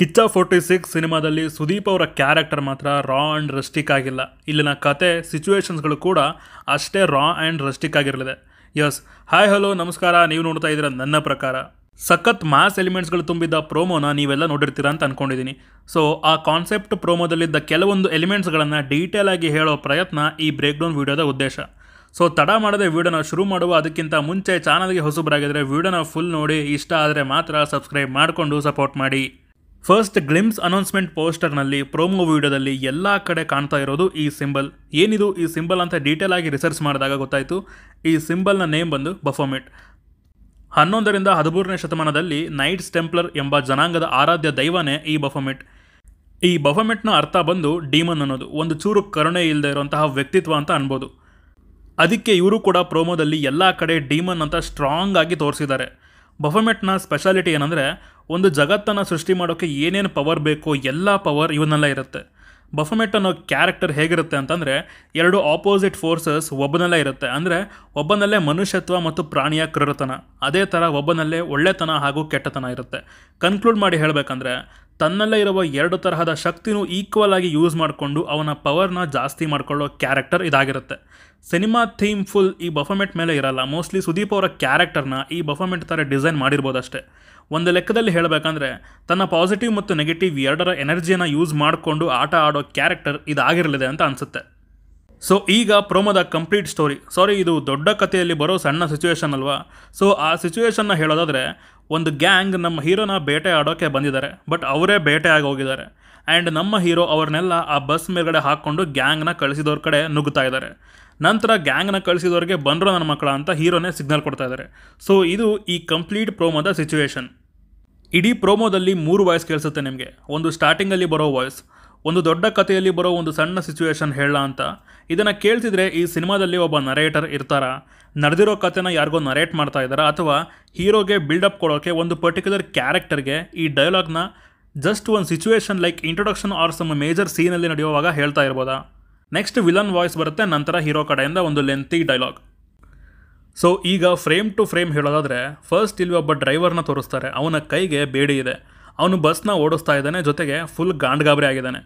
Kichcha forty six ಸಿನಿಮಾದಲ್ಲಿ ಸುದೀಪ್ ಅವರ character ಮಾತ್ರ ರಾ ಆ್ಯಂಡ್ ರಸ್ಟಿಕ್ ಆಗಿಲ್ಲ ಇಲ್ಲಿನ ಕತೆ ಸಿಚುವೇಷನ್ಸ್ಗಳು ಕೂಡ ಅಷ್ಟೇ ರಾ ಆ್ಯಂಡ್ ರಸ್ಟಿಕ್ ಆಗಿರಲಿದೆ ಯಸ್ ಹಾಯ್ ಹಲೋ ನಮಸ್ಕಾರ ನೀವು ನೋಡ್ತಾ ಇದ್ದೀರ ನನ್ನ ಪ್ರಕಾರ ಸಖತ್ ಮ್ಯಾಸ್ ಎಲಿಮೆಂಟ್ಸ್ಗಳು ತುಂಬಿದ್ದ ಪ್ರೋಮೋನ ನೀವೆಲ್ಲ ನೋಡಿರ್ತೀರ ಅಂತ ಅಂದ್ಕೊಂಡಿದ್ದೀನಿ ಸೊ ಆ ಕಾನ್ಸೆಪ್ಟ್ ಪ್ರೋಮೋದಲ್ಲಿದ್ದ ಕೆಲವೊಂದು ಎಲಿಮೆಂಟ್ಸ್ಗಳನ್ನು ಡೀಟೇಲ್ ಆಗಿ ಹೇಳೋ ಪ್ರಯತ್ನ ಈ ಬ್ರೇಕ್ ಡೌನ್ ವಿಡಿಯೋದ ಉದ್ದೇಶ ಸೊ ತಡ ಮಾಡದೆ ವೀಡಿಯೋನ ಶುರು ಮಾಡುವ ಅದಕ್ಕಿಂತ ಮುಂಚೆ ಚಾನಲ್ಗೆ ಹೊಸುಬರಾಗಿದರೆ ವೀಡಿಯೋನ ಫುಲ್ ನೋಡಿ ಇಷ್ಟ ಆದರೆ ಮಾತ್ರ ಸಬ್ಸ್ಕ್ರೈಬ್ ಮಾಡಿಕೊಂಡು ಸಪೋರ್ಟ್ ಮಾಡಿ ಫಸ್ಟ್ ಗ್ಲಿಮ್ಸ್ ಅನೌನ್ಸ್ಮೆಂಟ್ ಪೋಸ್ಟರ್ನಲ್ಲಿ ಪ್ರೋಮೋ ವಿಡಿಯೋದಲ್ಲಿ ಎಲ್ಲ ಕಡೆ ಕಾಣ್ತಾ ಇರೋದು ಈ ಸಿಂಬಲ್ ಏನಿದು ಈ ಸಿಂಬಲ್ ಅಂತ ಡೀಟೇಲ್ ಆಗಿ ರಿಸರ್ಚ್ ಮಾಡಿದಾಗ ಗೊತ್ತಾಯಿತು ಈ ಸಿಂಬಲ್ನ ನೇಮ್ ಬಂದು ಬಫೋಮೆಟ್ ಹನ್ನೊಂದರಿಂದ ಹದಿಮೂರನೇ ಶತಮಾನದಲ್ಲಿ ನೈಟ್ಸ್ ಟೆಂಪ್ಲರ್ ಎಂಬ ಜನಾಂಗದ ಆರಾಧ್ಯ ದೈವನೇ ಈ ಬಫೋಮೆಟ್ ಈ ಬಫೋಮೆಟ್ನ ಅರ್ಥ ಬಂದು ಡೀಮನ್ ಅನ್ನೋದು ಒಂದು ಚೂರು ಕರುಣೆ ಇಲ್ಲದೆ ಇರುವಂತಹ ವ್ಯಕ್ತಿತ್ವ ಅಂತ ಅನ್ಬೋದು ಅದಕ್ಕೆ ಇವರು ಕೂಡ ಪ್ರೋಮೋದಲ್ಲಿ ಎಲ್ಲ ಕಡೆ ಡೀಮನ್ ಅಂತ ಸ್ಟ್ರಾಂಗ್ ಆಗಿ ತೋರಿಸಿದ್ದಾರೆ ಬಫಮೆಟ್ನ ಸ್ಪೆಷಾಲಿಟಿ ಏನಂದರೆ ಒಂದು ಜಗತ್ತನ್ನು ಸೃಷ್ಟಿ ಮಾಡೋಕ್ಕೆ ಏನೇನು ಪವರ್ ಬೇಕೋ ಎಲ್ಲ ಪವರ್ ಇವನ್ನೆಲ್ಲ ಇರುತ್ತೆ ಬಫಮೆಟ್ ಅನ್ನೋ ಕ್ಯಾರೆಕ್ಟರ್ ಹೇಗಿರುತ್ತೆ ಅಂತಂದರೆ ಎರಡು ಆಪೋಸಿಟ್ ಫೋರ್ಸಸ್ ಒಬ್ಬನಲ್ಲೇ ಇರುತ್ತೆ ಅಂದರೆ ಒಬ್ಬನಲ್ಲೇ ಮನುಷ್ಯತ್ವ ಮತ್ತು ಪ್ರಾಣಿಯ ಕ್ರೂರತನ ಅದೇ ಥರ ಒಬ್ಬನಲ್ಲೇ ಒಳ್ಳೆತನ ಹಾಗೂ ಕೆಟ್ಟತನ ಇರುತ್ತೆ ಕನ್ಕ್ಲೂಡ್ ಮಾಡಿ ಹೇಳಬೇಕಂದ್ರೆ ತನ್ನಲ್ಲೇ ಇರುವ ಎರಡು ತರಹದ ಶಕ್ತಿನೂ ಈಕ್ವಲ್ ಆಗಿ ಯೂಸ್ ಮಾಡಿಕೊಂಡು ಅವನ ಪವರ್ನ ಜಾಸ್ತಿ ಮಾಡಿಕೊಳ್ಳೋ ಕ್ಯಾರೆಕ್ಟರ್ ಇದಾಗಿರುತ್ತೆ ಸಿನಿಮಾ ಥೀಮ್ ಫುಲ್ ಈ ಬಫಮೆಟ್ ಮೇಲೆ ಇರಲ್ಲ ಮೋಸ್ಟ್ಲಿ ಸುದೀಪ್ ಅವರ ಕ್ಯಾರೆಕ್ಟರ್ನ ಈ ಬಫಮೆಂಟ್ ಥರ ಡಿಸೈನ್ ಮಾಡಿರ್ಬೋದಷ್ಟೇ ಒಂದು ಲೆಕ್ಕದಲ್ಲಿ ಹೇಳಬೇಕಂದ್ರೆ ತನ್ನ ಪಾಸಿಟಿವ್ ಮತ್ತು ನೆಗೆಟಿವ್ ಎರಡರ ಎನರ್ಜಿಯನ್ನು ಯೂಸ್ ಮಾಡಿಕೊಂಡು ಆಟ ಆಡೋ ಕ್ಯಾರೆಕ್ಟರ್ ಇದಾಗಿರಲಿದೆ ಅಂತ ಅನಿಸುತ್ತೆ ಸೊ ಈಗ ಪ್ರೋಮೋದ ಕಂಪ್ಲೀಟ್ ಸ್ಟೋರಿ ಸಾರಿ ಇದು ದೊಡ್ಡ ಕಥೆಯಲ್ಲಿ ಬರೋ ಸಣ್ಣ ಸಿಚುವೇಶನ್ ಅಲ್ವಾ ಸೊ ಆ ಸಿಚುವೇಷನ್ನ ಹೇಳೋದಾದರೆ ಒಂದು ಗ್ಯಾಂಗ್ ನಮ್ಮ ಹೀರೋನ ಬೇಟೆ ಆಡೋಕ್ಕೆ ಬಂದಿದ್ದಾರೆ ಬಟ್ ಅವರೇ ಬೇಟೆಯಾಗಿ ಹೋಗಿದ್ದಾರೆ ಆ್ಯಂಡ್ ನಮ್ಮ ಹೀರೋ ಅವ್ರನ್ನೆಲ್ಲ ಆ ಬಸ್ ಮೇಲ್ಗಡೆ ಹಾಕ್ಕೊಂಡು ಗ್ಯಾಂಗ್ನ ಕಳಿಸಿದವ್ರ ಕಡೆ ನುಗ್ಗುತ್ತಾ ಇದ್ದಾರೆ ನಂತರ ಗ್ಯಾಂಗ್ನ ಕಳಿಸಿದವ್ರಿಗೆ ಬಂದರು ನನ್ನ ಮಕ್ಕಳ ಅಂತ ಹೀರೋನೇ ಸಿಗ್ನಲ್ ಕೊಡ್ತಾ ಇದ್ದಾರೆ ಸೊ ಇದು ಈ ಕಂಪ್ಲೀಟ್ ಪ್ರೋಮೋದ ಸಿಚುವೇಶನ್ ಇಡೀ ಪ್ರೋಮೋದಲ್ಲಿ ಮೂರು ವಾಯ್ಸ್ ಕೇಳಿಸುತ್ತೆ ನಿಮಗೆ ಒಂದು ಸ್ಟಾರ್ಟಿಂಗಲ್ಲಿ ಬರೋ ವಾಯ್ಸ್ ಒಂದು ದೊಡ್ಡ ಕಥೆಯಲ್ಲಿ ಬರೋ ಒಂದು ಸಣ್ಣ ಸಿಚುವೇಶನ್ ಹೇಳ ಅಂತ ಇದನ್ನು ಕೇಳ್ತಿದ್ರೆ ಈ ಸಿನಿಮಾದಲ್ಲಿ ಒಬ್ಬ ನರೇಟರ್ ಇರ್ತಾರ ನಡೆದಿರೋ ಕಥೆನ ಯಾರಿಗೋ ನರೇಟ್ ಮಾಡ್ತಾ ಇದ್ದಾರೆ ಅಥವಾ ಹೀರೋಗೆ ಬಿಲ್ಡಪ್ ಕೊಡೋಕ್ಕೆ ಒಂದು ಪರ್ಟಿಕ್ಯುಲರ್ ಕ್ಯಾರೆಕ್ಟರ್ಗೆ ಈ ಡೈಲಾಗ್ನ ಜಸ್ಟ್ ಒಂದು situation like introduction or some major ಸೀನಲ್ಲಿ ನಡೆಯುವಾಗ ಹೇಳ್ತಾ ಇರ್ಬೋದಾ ನೆಕ್ಸ್ಟ್ ವಿಲನ್ ವಾಯ್ಸ್ ಬರುತ್ತೆ ನಂತರ ಹೀರೋ ಕಡೆಯಿಂದ ಒಂದು ಲೆಂತಿ ಡೈಲಾಗ್ ಸೊ ಈಗ ಫ್ರೇಮ್ ಟು ಫ್ರೇಮ್ ಹೇಳೋದಾದರೆ ಫಸ್ಟ್ ಇಲ್ಲಿ ಒಬ್ಬ ಡ್ರೈವರ್ನ ತೋರಿಸ್ತಾರೆ ಅವನ ಕೈಗೆ ಬೇಡಿ ಇದೆ ಅವನು ಬಸ್ನ ಓಡಿಸ್ತಾ ಇದ್ದಾನೆ ಜೊತೆಗೆ ಫುಲ್ ಗಾಂಡ್ಗಾಬರಿ ಆಗಿದ್ದಾನೆ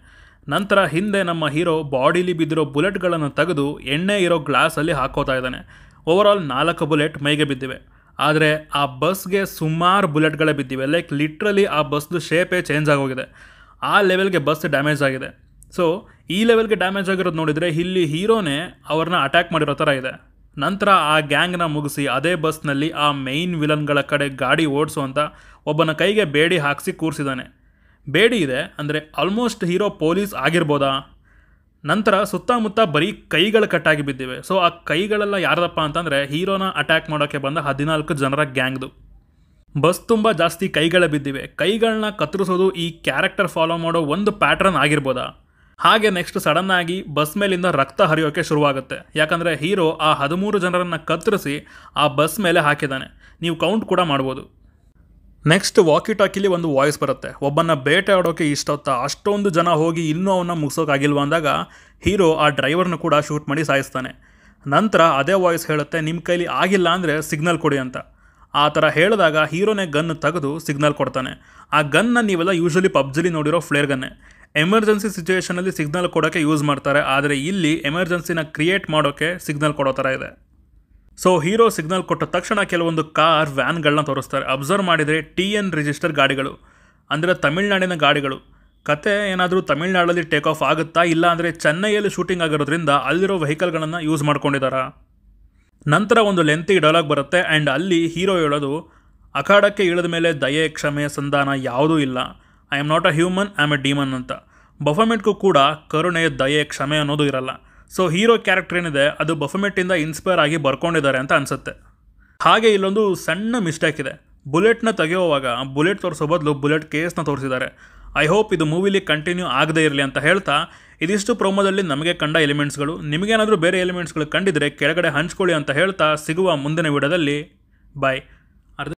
ನಂತರ ಹಿಂದೆ ನಮ್ಮ ಹೀರೋ ಬಾಡಿಲಿ ಬಿದ್ದಿರೋ ಬುಲೆಟ್ಗಳನ್ನು ತೆಗೆದು ಎಣ್ಣೆ ಇರೋ ಗ್ಲಾಸಲ್ಲಿ ಹಾಕೋತಾ ಇದ್ದಾನೆ ಓವರ್ ಆಲ್ ನಾಲ್ಕು ಬುಲೆಟ್ ಮೈಗೆ ಬಿದ್ದಿವೆ ಆದರೆ ಆ ಬಸ್ಗೆ ಸುಮಾರು ಬುಲೆಟ್ಗಳೇ ಬಿದ್ದಿವೆ ಲೈಕ್ ಲಿಟ್ರಲಿ ಆ ಬಸ್ದು ಶೇಪೇ ಚೇಂಜ್ ಆಗೋಗಿದೆ ಆ ಲೆವೆಲ್ಗೆ ಬಸ್ ಡ್ಯಾಮೇಜ್ ಆಗಿದೆ ಸೊ ಈ ಲೆವೆಲ್ಗೆ ಡ್ಯಾಮೇಜ್ ಆಗಿರೋದು ನೋಡಿದರೆ ಇಲ್ಲಿ ಹೀರೋನೇ ಅವ್ರನ್ನ ಅಟ್ಯಾಕ್ ಮಾಡಿರೋ ಥರ ಇದೆ ನಂತರ ಆ ಗ್ಯಾಂಗ್ನ ಮುಗಿಸಿ ಅದೇ ಬಸ್ನಲ್ಲಿ ಆ ಮೇಯ್ನ್ ವಿಲನ್ಗಳ ಕಡೆ ಗಾಡಿ ಓಡಿಸುವಂಥ ಒಬ್ಬನ ಕೈಗೆ ಬೇಡಿ ಹಾಕಿಸಿ ಕೂರಿಸಿದ್ದಾನೆ ಬೇಡಿ ಇದೆ ಅಂದರೆ ಆಲ್ಮೋಸ್ಟ್ ಹೀರೋ ಪೊಲೀಸ್ ಆಗಿರ್ಬೋದಾ ನಂತರ ಸುತ್ತಮುತ್ತ ಬರೀ ಕೈಗಳು ಕಟ್ಟಾಗಿ ಬಿದ್ದಿವೆ ಸೊ ಆ ಕೈಗಳೆಲ್ಲ ಯಾರದಪ್ಪ ಅಂತಂದರೆ ಹೀರೋನ ಅಟ್ಯಾಕ್ ಮಾಡೋಕ್ಕೆ ಬಂದ ಹದಿನಾಲ್ಕು ಜನರ ಗ್ಯಾಂಗ್ದು ಬಸ್ ತುಂಬ ಜಾಸ್ತಿ ಕೈಗಳ ಬಿದ್ದಿವೆ ಕೈಗಳನ್ನ ಕತ್ತರಿಸೋದು ಈ ಕ್ಯಾರೆಕ್ಟರ್ ಫಾಲೋ ಮಾಡೋ ಒಂದು ಪ್ಯಾಟ್ರನ್ ಆಗಿರ್ಬೋದಾ ಹಾಗೆ ನೆಕ್ಸ್ಟ್ ಸಡನ್ ಆಗಿ ಬಸ್ ಮೇಲಿಂದ ರಕ್ತ ಹರಿಯೋಕೆ ಶುರುವಾಗುತ್ತೆ ಯಾಕಂದರೆ ಹೀರೋ ಆ ಹದಿಮೂರು ಜನರನ್ನು ಕತ್ತರಿಸಿ ಆ ಬಸ್ ಮೇಲೆ ಹಾಕಿದ್ದಾನೆ ನೀವು ಕೌಂಟ್ ಕೂಡ ಮಾಡ್ಬೋದು ನೆಕ್ಸ್ಟ್ ವಾಕಿ ಟಾಕಿಲಿ ಒಂದು ವಾಯ್ಸ್ ಬರುತ್ತೆ ಒಬ್ಬನ ಬೇಟೆ ಆಡೋಕೆ ಇಷ್ಟೊತ್ತ ಅಷ್ಟೊಂದು ಜನ ಹೋಗಿ ಇನ್ನೂ ಅವನ್ನ ಮುಗಿಸೋಕ್ಕಾಗಿಲ್ವ ಅಂದಾಗ ಹೀರೋ ಆ ಡ್ರೈವರ್ನ ಕೂಡ ಶೂಟ್ ಮಾಡಿ ಸಾಯಿಸ್ತಾನೆ ನಂತರ ಅದೇ ವಾಯ್ಸ್ ಹೇಳುತ್ತೆ ನಿಮ್ಮ ಕೈಲಿ ಆಗಿಲ್ಲ ಅಂದರೆ ಸಿಗ್ನಲ್ ಕೊಡಿ ಅಂತ ಆ ಥರ ಹೇಳಿದಾಗ ಹೀರೋನೇ ಗನ್ ತೆಗೆದು ಸಿಗ್ನಲ್ ಕೊಡ್ತಾನೆ ಆ ಗನ್ನ ನೀವೆಲ್ಲ ಯೂಶ್ವಲಿ ಪಬ್ಜಿಲಿ ನೋಡಿರೋ ಫ್ಲೇರ್ ಗನ್ನೇ ಎಮರ್ಜೆನ್ಸಿ ಸಿಚುವೇಷನಲ್ಲಿ ಸಿಗ್ನಲ್ ಕೊಡೋಕ್ಕೆ ಯೂಸ್ ಮಾಡ್ತಾರೆ ಆದರೆ ಇಲ್ಲಿ ಎಮರ್ಜೆನ್ಸಿನ ಕ್ರಿಯೇಟ್ ಮಾಡೋಕ್ಕೆ ಸಿಗ್ನಲ್ ಕೊಡೋ ಥರ ಇದೆ ಸೊ ಹೀರೋ ಸಿಗ್ನಲ್ ಕೊಟ್ಟ ತಕ್ಷಣ ಕೆಲವೊಂದು ಕಾರ್ ವ್ಯಾನ್ಗಳನ್ನ ತೋರಿಸ್ತಾರೆ ಅಬ್ಸರ್ವ್ ಮಾಡಿದರೆ ಟಿ ಎನ್ ರಿಜಿಸ್ಟರ್ ಗಾಡಿಗಳು ಅಂದರೆ ತಮಿಳ್ನಾಡಿನ ಗಾಡಿಗಳು ಕತೆ ಏನಾದರೂ ತಮಿಳ್ನಾಡಲ್ಲಿ ಟೇಕ್ ಆಫ್ ಆಗುತ್ತಾ ಇಲ್ಲ ಅಂದರೆ ಚೆನ್ನೈಯಲ್ಲಿ ಶೂಟಿಂಗ್ ಆಗಿರೋದ್ರಿಂದ ಅಲ್ಲಿರೋ ವೆಹಿಕಲ್ಗಳನ್ನು ಯೂಸ್ ಮಾಡ್ಕೊಂಡಿದ್ದಾರೆ ನಂತರ ಒಂದು ಲೆಂತಿ ಡೈಲಾಗ್ ಬರುತ್ತೆ ಆ್ಯಂಡ್ ಅಲ್ಲಿ ಹೀರೋ ಹೇಳೋದು ಅಖಾಡಕ್ಕೆ ಇಳಿದ ಮೇಲೆ ದಯೆ ಕ್ಷಮೆ ಸಂಧಾನ ಯಾವುದೂ ಇಲ್ಲ I am not a human I am a demon ಅಂತ ಬಫಮೆಟ್ಗೂ ಕೂಡ ಕರುಣೆ ದಯೆ ಕ್ಷಮೆ ಅನ್ನೋದು ಇರಲ್ಲ ಸೊ ಹೀರೋ ಕ್ಯಾರೆಕ್ಟರ್ ಏನಿದೆ ಅದು ಬಫಮೆಟ್ಟಿಂದ ಇನ್ಸ್ಪೈರ್ ಆಗಿ ಬರ್ಕೊಂಡಿದ್ದಾರೆ ಅಂತ ಅನಿಸುತ್ತೆ ಹಾಗೆ ಇಲ್ಲೊಂದು ಸಣ್ಣ ಮಿಸ್ಟೇಕ್ ಇದೆ ಬುಲೆಟ್ನ ತೆಗೆಯುವಾಗ ಬುಲೆಟ್ ತೋರಿಸೋ ಬದಲು ಬುಲೆಟ್ ಕೇಸ್ನ ತೋರಿಸಿದ್ದಾರೆ ಐ ಹೋಪ್ ಇದು ಮೂವಿಲಿ ಕಂಟಿನ್ಯೂ ಆಗದೇ ಇರಲಿ ಅಂತ ಹೇಳ್ತಾ ಇದಿಷ್ಟು ಪ್ರೊಮೋದಲ್ಲಿ ನಮಗೆ ಕಂಡ ಎಲಿಮೆಂಟ್ಸ್ಗಳು ನಿಮಗೇನಾದರೂ ಬೇರೆ ಎಲಿಮೆಂಟ್ಸ್ಗಳು ಕಂಡಿದ್ರೆ ಕೆಳಗಡೆ ಹಂಚ್ಕೊಳ್ಳಿ ಅಂತ ಹೇಳ್ತಾ ಸಿಗುವ ಮುಂದಿನ ವಿಡಿಯೋದಲ್ಲಿ ಬಾಯ್